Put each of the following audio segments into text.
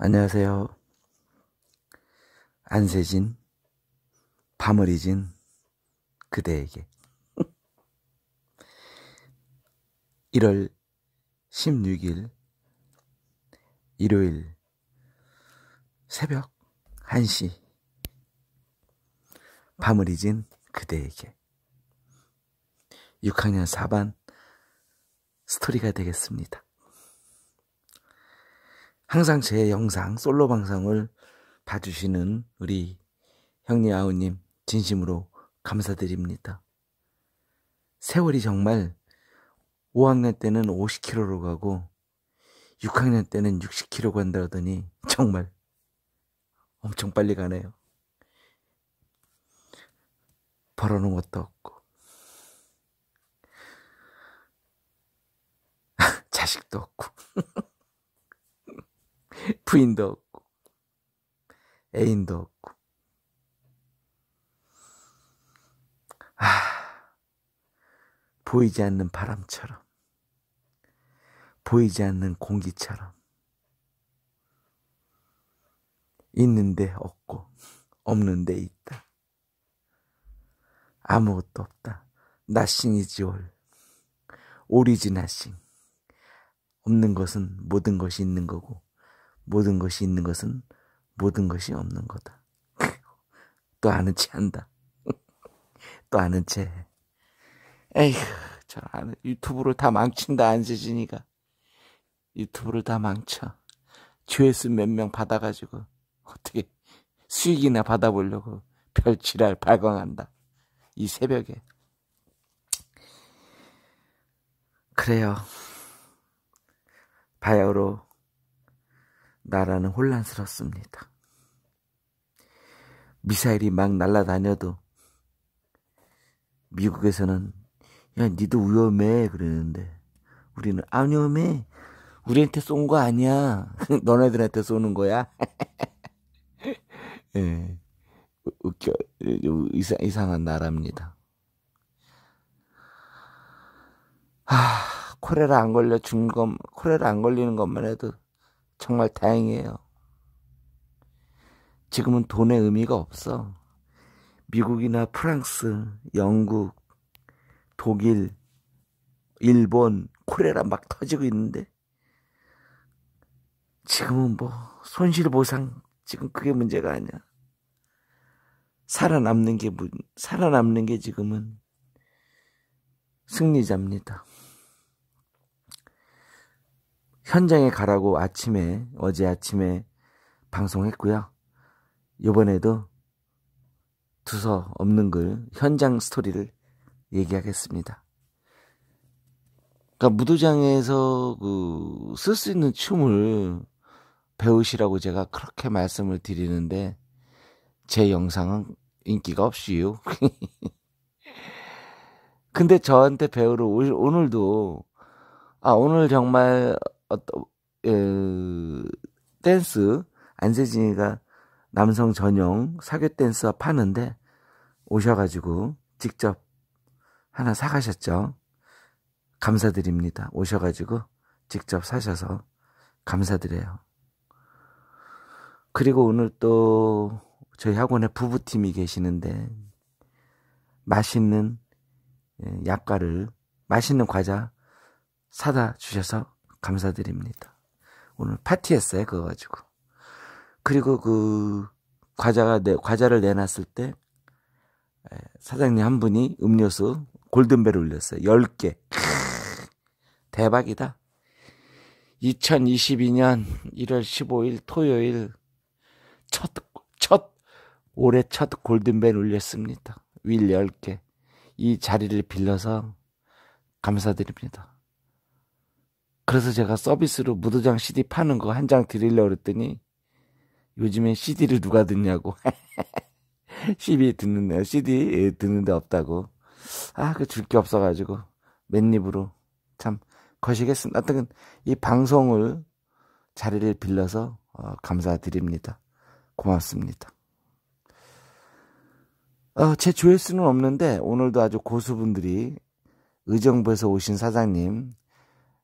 안녕하세요. 안세진, 밤을 잊은 그대에게. 1월 16일, 일요일, 새벽 1시. 밤을 잊은 그대에게. 6학년 4반 스토리가 되겠습니다. 항상 제 영상 솔로 방송을 봐주시는 우리 형님 아우님 진심으로 감사드립니다. 세월이 정말 5학년 때는 5 0 k g 로 가고 6학년 때는 60km 간다 하더니 정말 엄청 빨리 가네요. 벌어놓은 것도 없고 자식도 없고 부인도 없고 애인도 없고 아 보이지 않는 바람처럼 보이지 않는 공기처럼 있는데 없고 없는데 있다 아무것도 없다 나싱이지올 오리지나싱 없는 것은 모든 것이 있는 거고 모든 것이 있는 것은 모든 것이 없는 거다. 또 아는 체 한다. 또 아는 체. 에휴, 저 아는, 유튜브를 다 망친다, 안세진이가. 유튜브를 다 망쳐. 조회수 몇 명 받아가지고, 어떻게 수익이나 받아보려고 별지랄 발광한다. 이 새벽에. 그래요. 바야흐로 나라는 혼란스럽습니다. 미사일이 막 날아다녀도 미국에서는 야 니도 위험해 그러는데 우리는 안 아, 위험해 우리한테 쏜 거 아니야 너네들한테 쏘는 거야 예 웃겨 이상, 이상한 나라입니다 아 코레라 안 걸려 죽는 것 코레라 안 걸리는 것만 해도 정말 다행이에요. 지금은 돈의 의미가 없어. 미국이나 프랑스, 영국, 독일, 일본, 코레라 막 터지고 있는데 지금은 뭐 손실 보상 지금 그게 문제가 아니야. 살아남는 게 살아남는 게 지금은 승리자입니다. 현장에 가라고 아침에 어제 아침에 방송했고요. 이번에도 두서 없는 글 현장 스토리를 얘기하겠습니다. 그러니까 무도장에서 그쓸 수 있는 춤을 배우시라고 제가 그렇게 말씀을 드리는데 제 영상은 인기가 없이요. 근데 저한테 배우러 올, 오늘도 아 오늘 정말 어떤 그, 댄스 안세진이가 남성 전용 사교 댄스 파는데 오셔가지고 직접 하나 사가셨죠. 감사드립니다. 오셔가지고 직접 사셔서 감사드려요. 그리고 오늘 또 저희 학원에 부부팀이 계시는데 맛있는 예, 약과를 맛있는 과자 사다 주셔서 감사드립니다. 오늘 파티했어요. 그거 가지고. 그리고 그 과자가 내 과자를 내놨을 때 사장님 한 분이 음료수 골든벨 올렸어요. 10개. 대박이다. 2022년 1월 15일 토요일 첫, 첫, 올해 첫 골든벨 올렸습니다. 윌 10개. 이 자리를 빌려서 감사드립니다. 그래서 제가 서비스로 무도장 CD 파는 거 한 장 드리려고 그랬더니 요즘에 CD를 누가 듣냐고. CD 듣는, CD 듣는데 없다고. 아, 그 줄 게 없어가지고 맨입으로 참 거시겠습니다. 하여튼 이 방송을 자리를 빌려서 어, 감사드립니다. 고맙습니다. 어, 제 조회수는 없는데 오늘도 아주 고수분들이 의정부에서 오신 사장님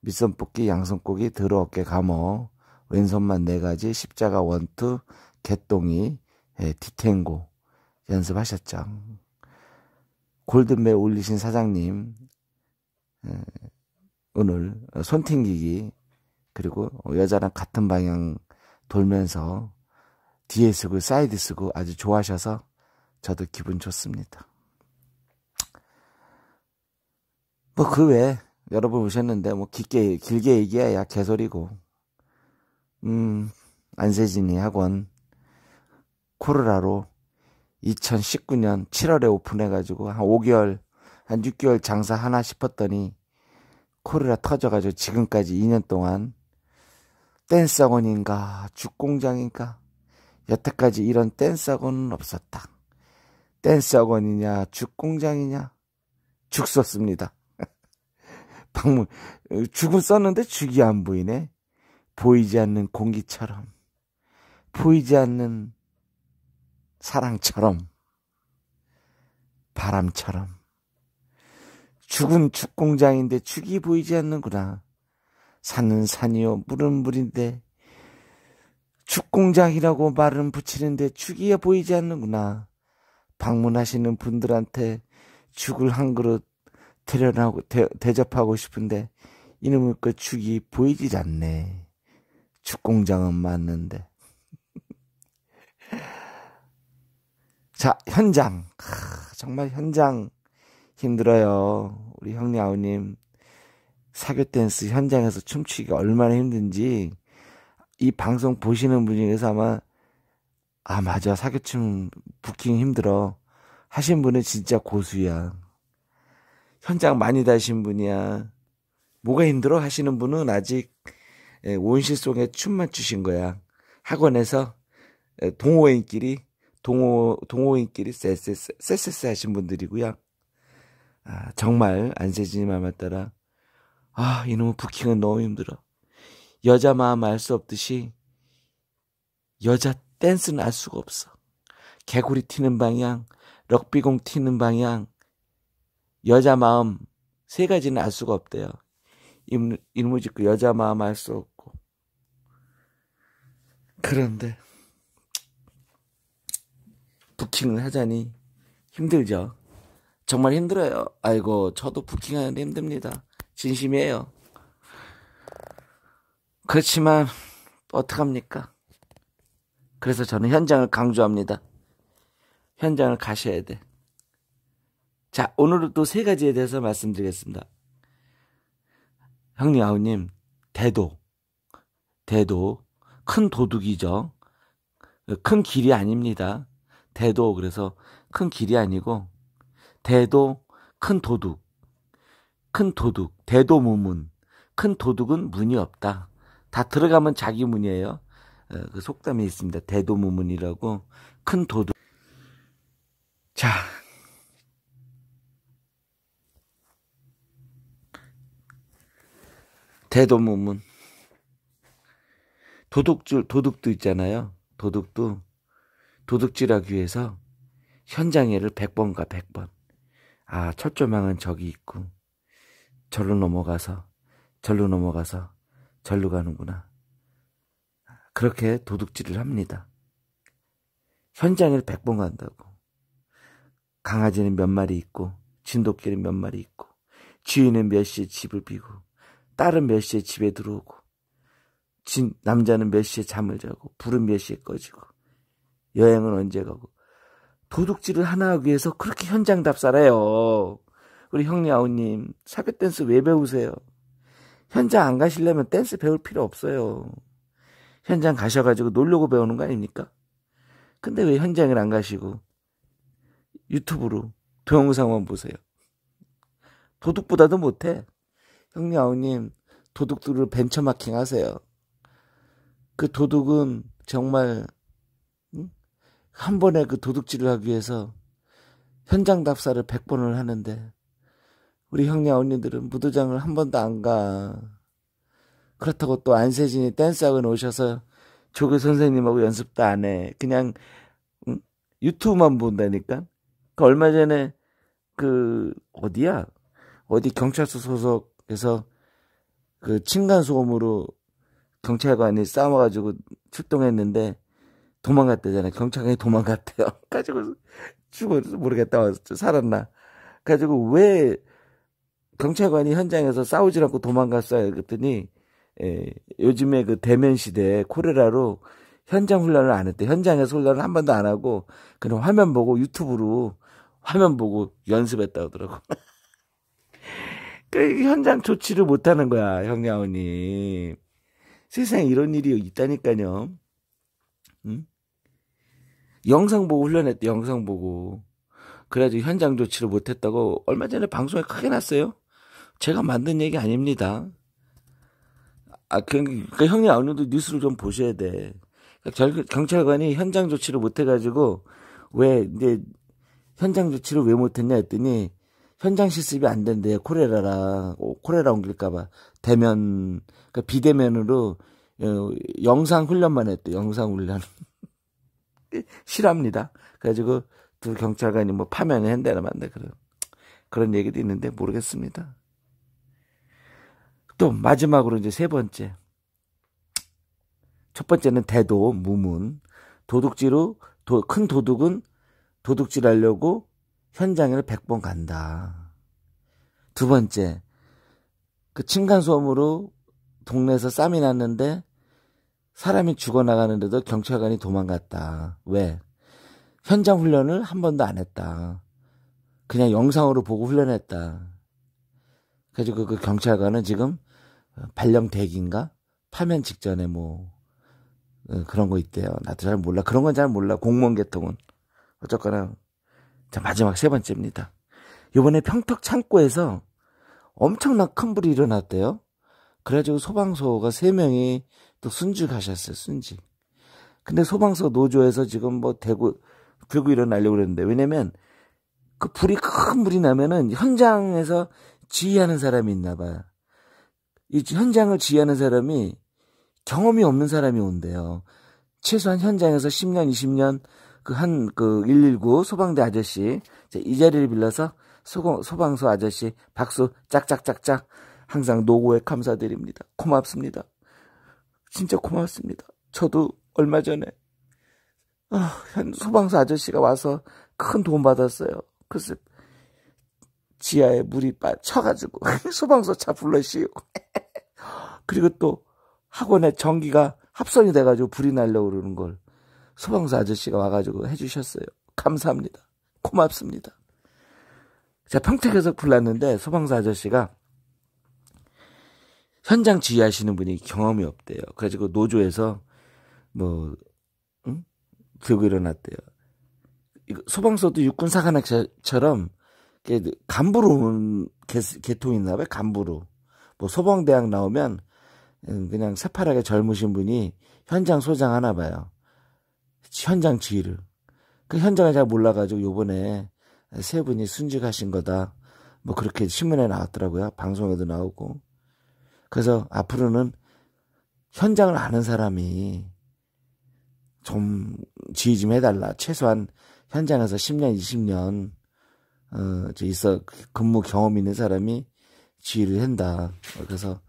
밑선 뽑기 양손꼬기 들어어깨 감어 왼손만 네 가지 십자가 원투 개똥이 예, 디탱고 연습하셨죠. 골든벨 올리신 사장님 예, 오늘 손튕기기 그리고 여자랑 같은 방향 돌면서 뒤에 쓰고 사이드 쓰고 아주 좋아하셔서 저도 기분 좋습니다. 뭐 그 외에 여러분 오셨는데 뭐 깊게 길게 얘기해야 개소리고 음 안세진이 학원 코르라로 2019년 7월에 오픈해가지고 한 5개월 한 6개월 장사 하나 싶었더니 코르라 터져가지고 지금까지 2년 동안 댄스 학원인가 죽공장인가 여태까지 이런 댄스 학원은 없었다 댄스 학원이냐 죽공장이냐 죽 썼습니다 방문 어, 죽은 썼는데 죽이 안 보이네. 보이지 않는 공기처럼 보이지 않는 사랑처럼 바람처럼 죽은 죽공장인데 죽이 보이지 않는구나. 산은 산이요 물은 물인데 죽공장이라고 말은 붙이는데 죽이야 보이지 않는구나. 방문하시는 분들한테 죽을 한 그릇 대련하고 대, 대접하고 싶은데 이놈의 그 축이 보이질 않네. 축공장은 맞는데. 자, 현장. 하, 정말 현장 힘들어요. 우리 형님, 아우님. 사교 댄스 현장에서 춤추기가 얼마나 힘든지 이 방송 보시는 분 중에서 아마 아, 맞아. 사교춤 부킹 힘들어. 하신 분은 진짜 고수야. 현장 많이 다신 분이야. 뭐가 힘들어 하시는 분은 아직 예, 온실 속에 춤만 추신 거야. 학원에서 예, 동호인끼리 동호 동호인끼리 쎄쎄쎄쎄쎄 하신 분들이고요. 아, 정말 안세진님 아에 따라 아 이놈의 부킹은 너무 힘들어. 여자 마음 알 수 없듯이 여자 댄스는 알 수가 없어. 개구리 튀는 방향, 럭비공 튀는 방향, 여자 마음 세 가지는 알 수가 없대요. 일무직구 여자 마음 알 수 없고. 그런데 부킹을 하자니 힘들죠. 정말 힘들어요. 아이고 저도 부킹하는데 힘듭니다. 진심이에요. 그렇지만 어떡합니까? 그래서 저는 현장을 강조합니다. 현장을 가셔야 돼. 자, 오늘은 또 세 가지에 대해서 말씀드리겠습니다. 형님, 아우님, 대도. 대도. 큰 도둑이죠. 큰 길이 아닙니다. 대도. 그래서 큰 길이 아니고, 대도, 큰 도둑. 큰 도둑. 대도 무문. 큰 도둑은 문이 없다. 다 들어가면 자기 문이에요. 어, 그 속담에 있습니다. 대도 무문이라고. 큰 도둑. 자, 대도무문. 도둑질, 도둑도 있잖아요. 도둑도 도둑질하기 위해서 현장에를 100번 과 100번. 아, 철조망은 저기 있고, 절로 넘어가서, 절로 넘어가서, 절로 가는구나. 그렇게 도둑질을 합니다. 현장에를 100번 간다고. 강아지는 몇 마리 있고, 진돗개는 몇 마리 있고, 주인은 몇 시에 집을 비고, 딸은 몇 시에 집에 들어오고 진, 남자는 몇 시에 잠을 자고 불은 몇 시에 꺼지고 여행은 언제 가고 도둑질을 하나 하기 위해서 그렇게 현장답사래요. 우리 형님 아우님 사교 댄스 왜 배우세요? 현장 안 가시려면 댄스 배울 필요 없어요. 현장 가셔가지고 놀려고 배우는 거 아닙니까? 근데 왜 현장을 안 가시고 유튜브로 동영상만 보세요. 도둑보다도 못해. 형흥아오님 도둑들을 벤처마킹 하세요. 그 도둑은 정말, 응? 한 번에 그 도둑질을 하기 위해서 현장 답사를 100번을 하는데, 우리 형님 언님들은 무도장을 한 번도 안 가. 그렇다고 또 안세진이 댄스학원 오셔서 조교 선생님하고 연습도 안 해. 그냥 응? 유튜브만 본다니까. 그 얼마 전에 그 어디야? 어디 경찰서 소속 그래서 그 층간소음으로 경찰관이 싸워가지고 출동했는데 도망갔대잖아요. 경찰관이 도망갔대요. 가지고 죽었어 모르겠다. 살았나. 가지고 왜 경찰관이 현장에서 싸우질 않고 도망갔어요. 그랬더니 에, 예, 요즘에 그 대면 시대에 코레라로 현장 훈련을 안 했대. 현장에서 훈련을 한 번도 안 하고 그냥 화면 보고 유튜브로 화면 보고 연습했다고 하더라고. 그 현장 조치를 못하는 거야, 형야오님. 세상에 이런 일이 있다니까요. 응? 영상 보고 훈련했대, 영상 보고. 그래가지고 현장 조치를 못했다고 얼마 전에 방송에 크게 났어요. 제가 만든 얘기 아닙니다. 아, 그, 그 형님 아느 정도 뉴스를 좀 보셔야 돼. 그니까 경찰관이 현장 조치를 못해가지고 왜 이제 현장 조치를 왜 못했냐 했더니 현장 실습이 안 된대 요 코레라라 어, 코레라 옮길까봐 대면 그러니까 비대면으로 어, 영상 훈련만 했대 영상 훈련 실합니다 그래가지고 두 경찰관이 뭐 파면을 한다나 만데 그런 그런 얘기도 있는데 모르겠습니다 또 마지막으로 이제 세 번째 첫 번째는 대도 무문 도둑질로 큰 도둑은 도둑질하려고 현장에를 100번 간다. 두 번째, 그 층간소음으로 동네에서 쌈이 났는데 사람이 죽어나가는데도 경찰관이 도망갔다. 왜? 현장 훈련을 한 번도 안 했다. 그냥 영상으로 보고 훈련했다. 그래서 그, 그 경찰관은 지금 발령 대기인가? 파면 직전에 뭐, 어, 그런 거 있대요. 나도 잘 몰라. 그런 건 잘 몰라. 공무원 계통은. 어쨌거나 자, 마지막 세 번째입니다. 요번에 평택 창고에서 엄청난 큰 불이 일어났대요. 그래가지고 소방서가 세명이또 순직하셨어요, 순직. 근데 소방서 노조에서 지금 뭐 대구, 들고 일어나려고 그랬는데, 왜냐면 그 불이 큰 불이 나면은 현장에서 지휘하는 사람이 있나 봐요. 이 현장을 지휘하는 사람이 경험이 없는 사람이 온대요. 최소한 현장에서 10년, 20년 그한그119 소방대 아저씨 이 자리를 빌려서 소공, 소방서 아저씨 박수 짝짝짝짝 항상 노고에 감사드립니다. 고맙습니다. 진짜 고맙습니다. 저도 얼마 전에 아, 소방서 아저씨가 와서 큰 도움 받았어요. 그래 지하에 물이 빠 쳐가지고 소방서 차 불러시고 그리고 또 학원에 전기가 합선이 돼가지고 불이 날려 그러는걸 소방사 아저씨가 와가지고 해주셨어요. 감사합니다. 고맙습니다. 제가 평택에서 불났는데 소방사 아저씨가 현장 지휘하시는 분이 경험이 없대요. 그래가지고 노조에서 뭐 응? 들고 일어났대요. 소방서도 육군 사관학처럼 간부로 오 계통이 있나 봐요. 간부로. 뭐 소방대학 나오면 음, 그냥 새파랗게 젊으신 분이 현장 소장 하나 봐요. 현장 지휘를. 그 현장을 잘 몰라가지고 요번에 세 분이 순직하신 거다. 뭐 그렇게 신문에 나왔더라고요. 방송에도 나오고. 그래서 앞으로는 현장을 아는 사람이 좀 지휘 좀 해달라. 최소한 현장에서 10년, 20년, 어, 있어, 근무 경험 있는 사람이 지휘를 한다. 그래서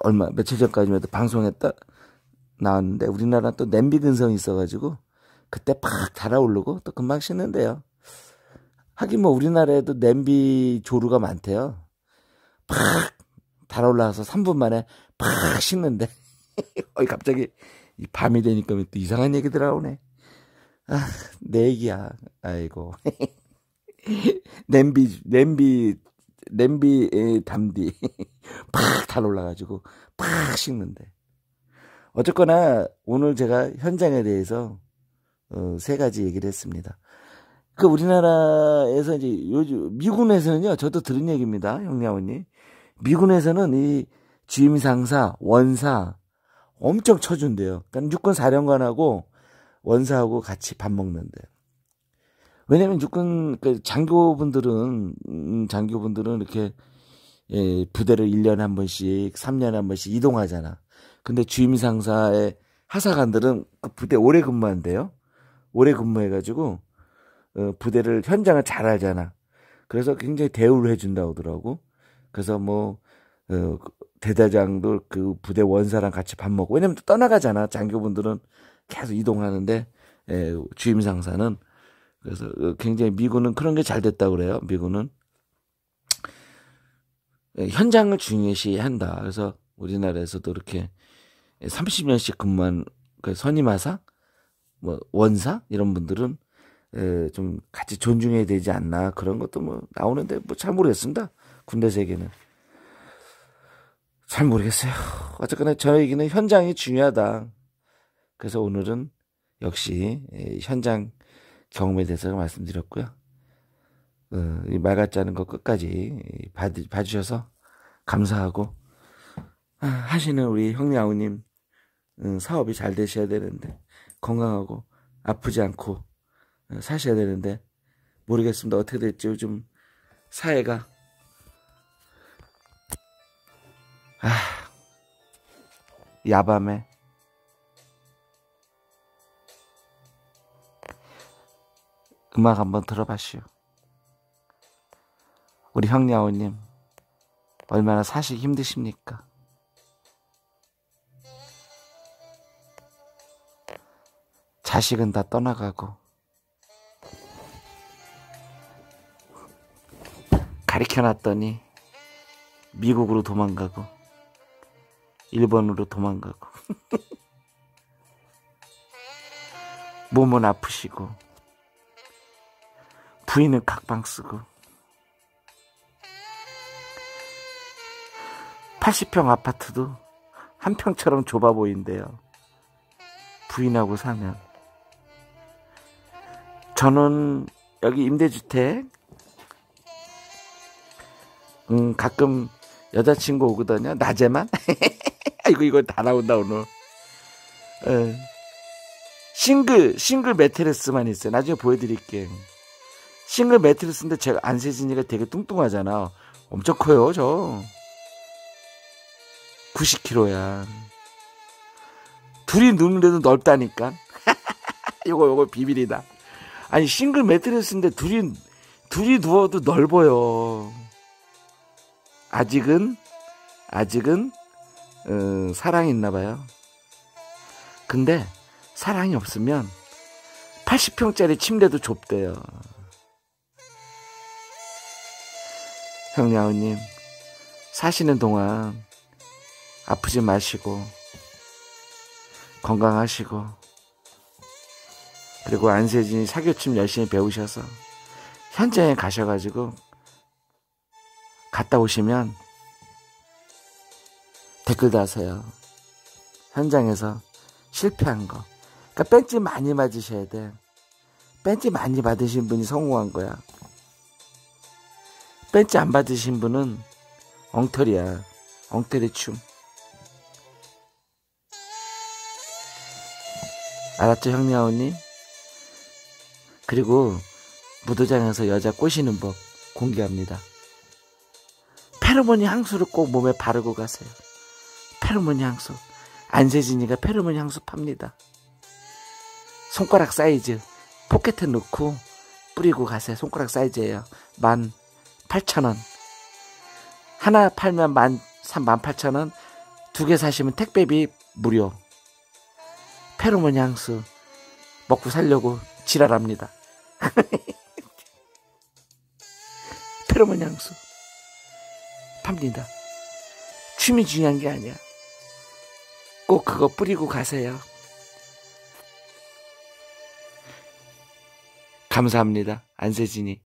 얼마, 며칠 전까지만 해도 방송했다. 나왔는데 우리나라는 또 냄비 근성이 있어가지고 그때 팍 달아오르고 또 금방 식는데요. 하긴 뭐 우리나라에도 냄비 조류가 많대요. 팍 달아올라서 3분 만에 팍 식는데 어이 갑자기 밤이 되니까 또 이상한 얘기 들어오네. 아, 내 얘기야. 아이고. 냄비, 냄비, 냄비 담디. 팍 달올라가지고 아팍 식는데. 어쨌거나 오늘 제가 현장에 대해서 어, 세 가지 얘기를 했습니다. 그 우리나라에서 이제 요즘 미군에서는요. 저도 들은 얘기입니다. 형님아버님 미군에서는 이 주임 상사, 원사 엄청 쳐준대요. 그러니까 육군 사령관하고 원사하고 같이 밥 먹는데. 왜냐면 육군 그 장교분들은 음, 장교분들은 이렇게 예, 부대를 1년에 한 번씩, 3년에 한 번씩 이동하잖아. 근데 주임상사의 하사관들은 그 부대 오래 근무한대요. 오래 근무해가지고 어, 부대를 현장을 잘 알잖아. 그래서 굉장히 대우를 해준다고 하더라고. 그래서 뭐 어, 대대장도 그 부대 원사랑 같이 밥 먹고 왜냐면 떠나가잖아. 장교분들은 계속 이동하는데 예, 주임상사는 그래서 어, 굉장히 미군은 그런 게 잘 됐다 그래요. 미군은 예, 현장을 중요시한다. 그래서 우리나라에서도 이렇게 30년씩 근무한 그 선임하사, 뭐 원사 이런 분들은 좀 같이 존중해야 되지 않나 그런 것도 뭐 나오는데 뭐 잘 모르겠습니다. 군대 세계는 잘 모르겠어요. 어쨌거나 저에게는 현장이 중요하다. 그래서 오늘은 역시 현장 경험에 대해서 말씀드렸고요. 어, 말 같지 않은 것 끝까지 봐, 주셔서 감사하고 아, 하시는 우리 형님 아우님 음, 사업이 잘 되셔야 되는데 건강하고 아프지 않고 어, 사셔야 되는데 모르겠습니다. 어떻게 될지 요즘 사회가 아 야밤에 음악 한번 들어봐시오. 우리 형야오님 얼마나 사실 힘드십니까? 자식은 다 떠나가고 가리켜놨더니 미국으로 도망가고 일본으로 도망가고 몸은 아프시고 부인은 각방 쓰고 80평 아파트도 한 평처럼 좁아 보인대요. 부인하고 사면 저는 여기 임대주택 음, 가끔 여자친구 오거든요. 낮에만. 아이고 이거 다 나온다 오늘. 에. 예. 싱글 싱글 매트리스만 있어요. 나중에 보여드릴게. 싱글 매트리스인데 제가 안세진이가 되게 뚱뚱하잖아. 엄청 커요 저. 90kg야. 둘이 누는데도 넓다니까. 요거요거 비밀이다. 아니 싱글 매트리스인데 둘이 둘이 누워도 넓어요. 아직은 아직은 어, 사랑이 있나 봐요. 근데 사랑이 없으면 80평짜리 침대도 좁대요. 형야우님 사시는 동안 아프지 마시고 건강하시고 그리고 안세진이 사교춤 열심히 배우셔서 현장에 가셔가지고 갔다 오시면 댓글 도하세요 현장에서 실패한 거. 그러니까 뺀지 많이 맞으셔야 돼. 뺀지 많이 받으신 분이 성공한 거야. 뺀지 안 받으신 분은 엉터리야. 엉터리 춤. 알았죠, 형님 아우님? 그리고 무도장에서 여자 꼬시는 법 공개합니다. 페로몬 향수를 꼭 몸에 바르고 가세요. 페로몬 향수. 안세진이가 페로몬 향수 팝니다. 손가락 사이즈 포켓에 넣고 뿌리고 가세요. 손가락 사이즈예요. 만 8,000원. 하나 팔면 만 3, 만 8,000원. 두 개 사시면 택배비 무료. 페로몬 향수 먹고 살려고 지랄합니다. 페로몬 향수 팝니다. 취미 중요한 게 아니야. 꼭 그거 뿌리고 가세요. 감사합니다. 안세진이.